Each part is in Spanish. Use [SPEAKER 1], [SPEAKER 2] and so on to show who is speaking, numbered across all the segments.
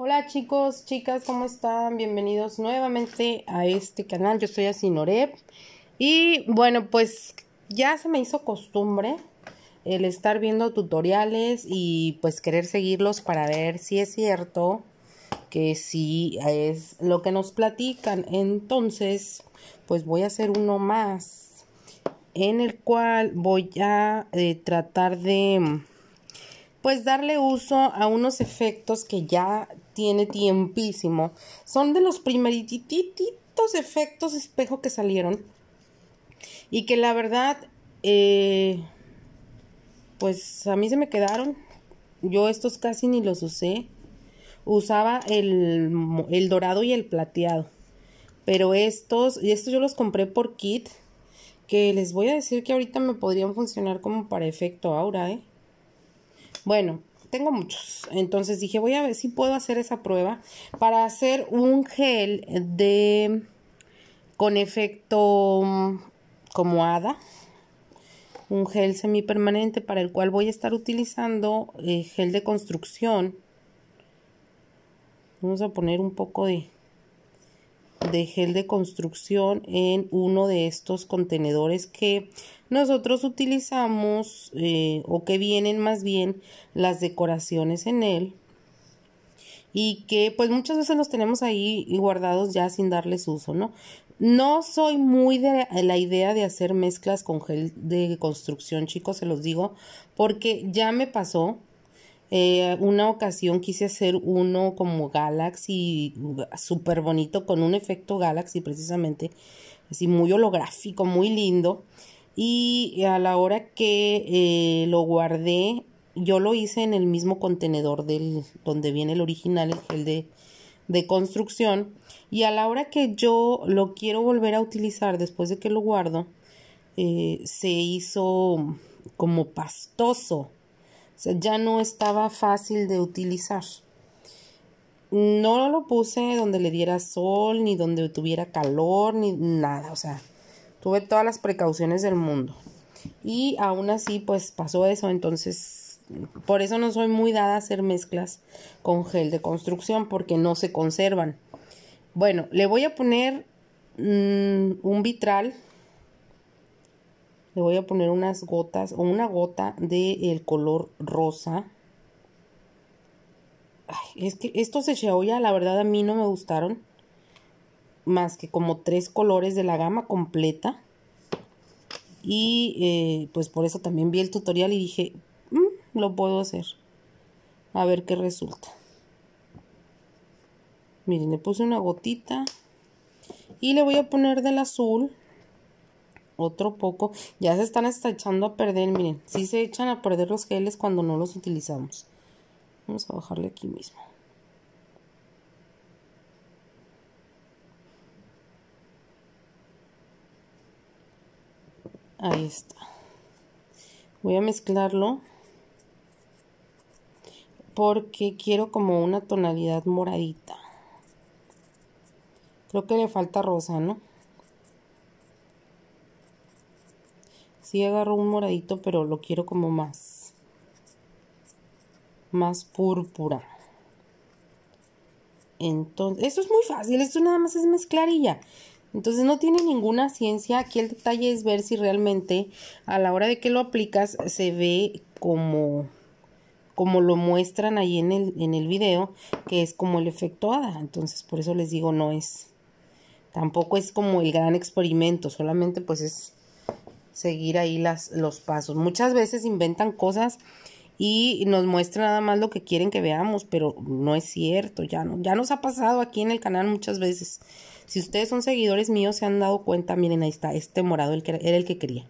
[SPEAKER 1] Hola chicos, chicas, ¿cómo están? Bienvenidos nuevamente a este canal. Yo soy Asinore Y bueno, pues ya se me hizo costumbre el estar viendo tutoriales y pues querer seguirlos para ver si es cierto que sí es lo que nos platican. Entonces, pues voy a hacer uno más en el cual voy a eh, tratar de pues darle uso a unos efectos que ya tiene tiempísimo. Son de los primerititos efectos espejo que salieron. Y que la verdad, eh, pues a mí se me quedaron. Yo estos casi ni los usé. Usaba el, el dorado y el plateado. Pero estos, y estos yo los compré por kit. Que les voy a decir que ahorita me podrían funcionar como para efecto ahora, ¿eh? Bueno, tengo muchos. Entonces dije, voy a ver si puedo hacer esa prueba para hacer un gel de con efecto mm, como hada. Un gel semipermanente para el cual voy a estar utilizando eh, gel de construcción. Vamos a poner un poco de de gel de construcción en uno de estos contenedores que nosotros utilizamos eh, o que vienen más bien las decoraciones en él y que pues muchas veces los tenemos ahí guardados ya sin darles uso, ¿no? No soy muy de la idea de hacer mezclas con gel de construcción, chicos, se los digo, porque ya me pasó, eh, una ocasión quise hacer uno como Galaxy, súper bonito, con un efecto Galaxy precisamente, así muy holográfico, muy lindo. Y a la hora que eh, lo guardé, yo lo hice en el mismo contenedor del, donde viene el original, el de, de construcción. Y a la hora que yo lo quiero volver a utilizar después de que lo guardo, eh, se hizo como pastoso ya no estaba fácil de utilizar. No lo puse donde le diera sol, ni donde tuviera calor, ni nada. O sea, tuve todas las precauciones del mundo. Y aún así, pues pasó eso. Entonces, por eso no soy muy dada a hacer mezclas con gel de construcción, porque no se conservan. Bueno, le voy a poner mm, un vitral le voy a poner unas gotas o una gota del color rosa. es que estos de ya la verdad, a mí no me gustaron. Más que como tres colores de la gama completa. Y eh, pues por eso también vi el tutorial y dije, mm, lo puedo hacer. A ver qué resulta. Miren, le puse una gotita. Y le voy a poner del azul otro poco. Ya se están echando a perder, miren. Sí se echan a perder los geles cuando no los utilizamos. Vamos a bajarle aquí mismo. Ahí está. Voy a mezclarlo porque quiero como una tonalidad moradita. Creo que le falta rosa, ¿no? Sí agarro un moradito, pero lo quiero como más. Más púrpura. Entonces, esto es muy fácil, esto nada más es mezclar y ya. Entonces no tiene ninguna ciencia. Aquí el detalle es ver si realmente a la hora de que lo aplicas se ve como como lo muestran ahí en el, en el video, que es como el efecto hada. Entonces, por eso les digo, no es, tampoco es como el gran experimento, solamente pues es seguir ahí las, los pasos. Muchas veces inventan cosas y nos muestran nada más lo que quieren que veamos, pero no es cierto, ya no, ya nos ha pasado aquí en el canal muchas veces. Si ustedes son seguidores míos, se han dado cuenta, miren, ahí está, este morado el era el que quería.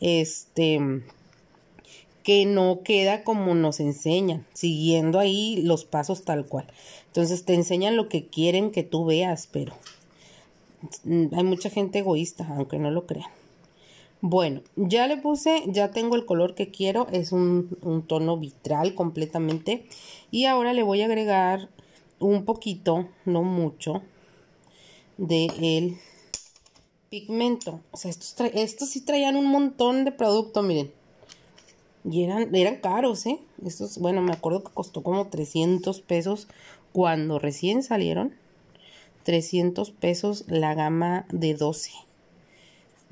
[SPEAKER 1] Este que no queda como nos enseñan, siguiendo ahí los pasos tal cual. Entonces te enseñan lo que quieren que tú veas, pero mm, hay mucha gente egoísta, aunque no lo crean. Bueno, ya le puse, ya tengo el color que quiero, es un, tono vitral completamente. Y ahora le voy a agregar un poquito, no mucho, de el pigmento. O sea, estos, estos sí traían un montón de producto, miren. Y eran, eran caros, ¿eh? Estos, bueno, me acuerdo que costó como 300 pesos cuando recién salieron. 300 pesos la gama de 12.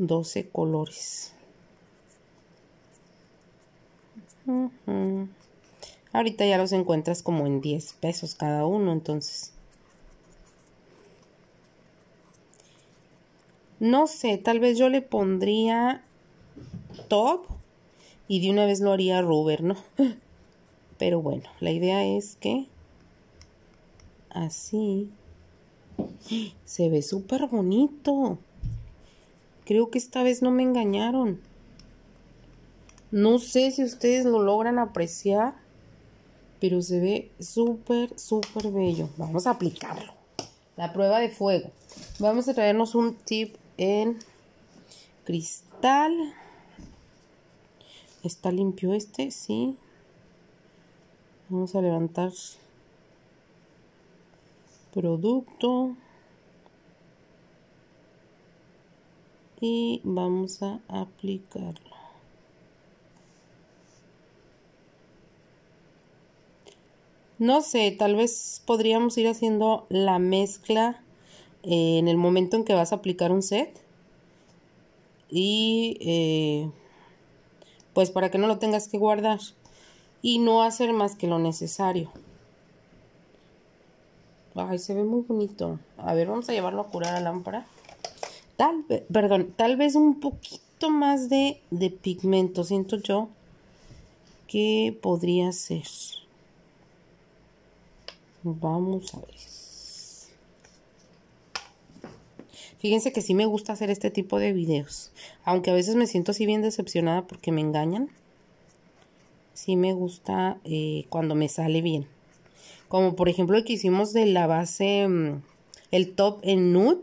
[SPEAKER 1] 12 colores. Ahorita ya los encuentras como en 10 pesos cada uno, entonces. No sé, tal vez yo le pondría top y de una vez lo haría rubber, ¿no? Pero bueno, la idea es que así se ve súper bonito. Creo que esta vez no me engañaron. No sé si ustedes lo logran apreciar, pero se ve súper, súper bello. Vamos a aplicarlo. La prueba de fuego. Vamos a traernos un tip en cristal. ¿Está limpio este? Sí. Vamos a levantar producto. y vamos a aplicarlo. No sé, tal vez podríamos ir haciendo la mezcla eh, en el momento en que vas a aplicar un set. Y eh, pues para que no lo tengas que guardar. Y no hacer más que lo necesario. Ay, se ve muy bonito. A ver, vamos a llevarlo a curar a lámpara tal vez, perdón, tal vez un poquito más de, pigmento, siento yo, que podría ser. Vamos a ver. Fíjense que sí me gusta hacer este tipo de videos. Aunque a veces me siento así bien decepcionada porque me engañan. Sí me gusta eh, cuando me sale bien. Como por ejemplo el que hicimos de la base, mm, el top en nude.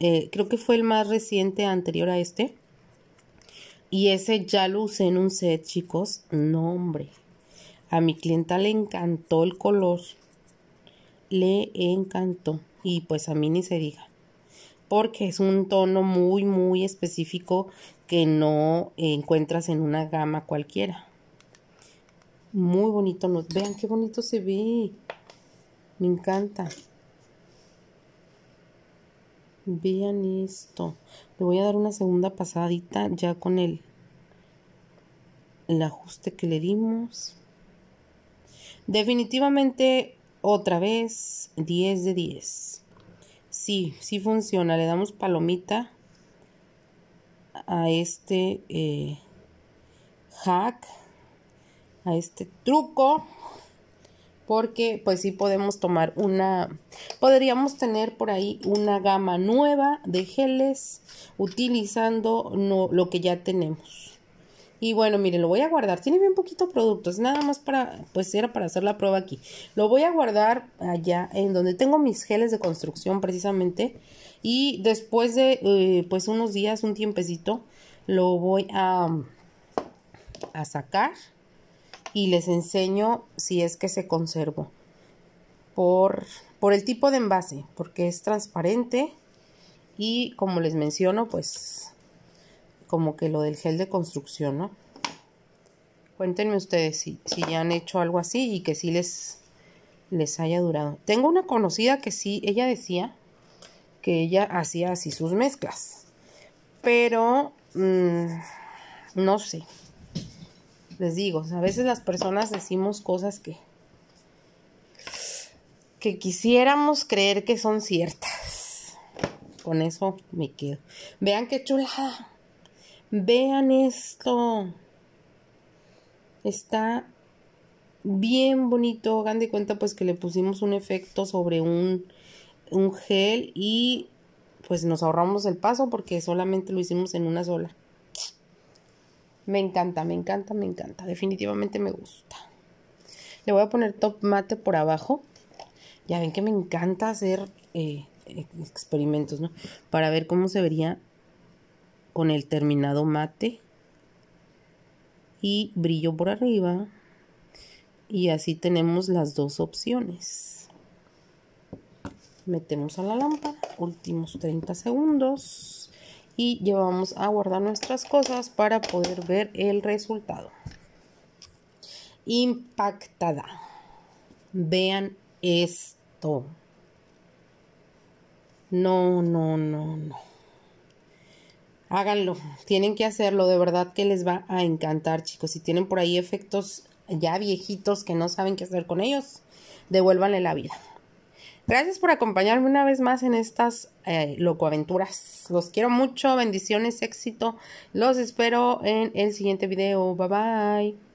[SPEAKER 1] Eh, creo que fue el más reciente anterior a este. Y ese ya lo usé en un set, chicos. No, hombre. A mi clienta le encantó el color. Le encantó. Y pues a mí ni se diga. Porque es un tono muy, muy específico que no encuentras en una gama cualquiera. Muy bonito. Vean qué bonito se ve. Me encanta. Vean esto. Le voy a dar una segunda pasadita ya con el, el ajuste que le dimos. Definitivamente, otra vez, 10 de 10. Sí, sí funciona. Le damos palomita a este eh, hack, a este truco porque pues sí podemos tomar una, podríamos tener por ahí una gama nueva de geles utilizando no, lo que ya tenemos. Y bueno, miren, lo voy a guardar. Tiene bien poquito producto, es nada más para, pues era para hacer la prueba aquí. Lo voy a guardar allá en donde tengo mis geles de construcción precisamente. Y después de, eh, pues unos días, un tiempecito, lo voy a, a sacar y les enseño si es que se conservó. Por, por el tipo de envase, porque es transparente y como les menciono, pues como que lo del gel de construcción, ¿no? Cuéntenme ustedes si, ya han hecho algo así y que sí les, les haya durado. Tengo una conocida que sí, ella decía que ella hacía así sus mezclas, pero mm, no sé les digo, a veces las personas decimos cosas que, que quisiéramos creer que son ciertas. Con eso me quedo. Vean qué chulada. Vean esto. Está bien bonito. Hagan de cuenta pues que le pusimos un efecto sobre un, un gel y pues nos ahorramos el paso porque solamente lo hicimos en una sola. Me encanta, me encanta, me encanta. Definitivamente me gusta. Le voy a poner top mate por abajo. Ya ven que me encanta hacer eh, experimentos, ¿no? Para ver cómo se vería con el terminado mate. Y brillo por arriba. Y así tenemos las dos opciones. Metemos a la lámpara. Últimos 30 segundos y llevamos a guardar nuestras cosas para poder ver el resultado. Impactada. Vean esto. No, no, no, no. Háganlo. Tienen que hacerlo. De verdad que les va a encantar, chicos. Si tienen por ahí efectos ya viejitos que no saben qué hacer con ellos, devuélvanle la vida. Gracias por acompañarme una vez más en estas eh, locoaventuras. Los quiero mucho, bendiciones, éxito. Los espero en el siguiente video. Bye bye.